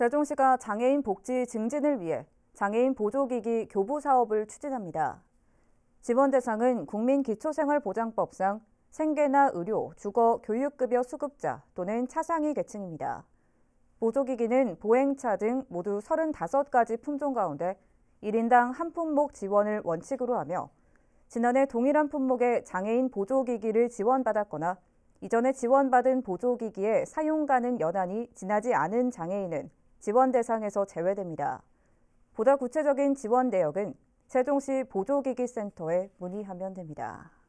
세종시가 장애인 복지 증진을 위해 장애인 보조기기 교부 사업을 추진합니다. 지원 대상은 국민기초생활보장법상 생계나 의료, 주거, 교육급여 수급자 또는 차상위 계층입니다. 보조기기는 보행차 등 모두 35가지 품종 가운데 1인당 한 품목 지원을 원칙으로 하며 지난해 동일한 품목의 장애인 보조기기를 지원받았거나 이전에 지원받은 보조기기에 사용 가능 연한이 지나지 않은 장애인은 지원 대상에서 제외됩니다. 보다 구체적인 지원 내역은 세종시 보조기기센터에 문의하면 됩니다.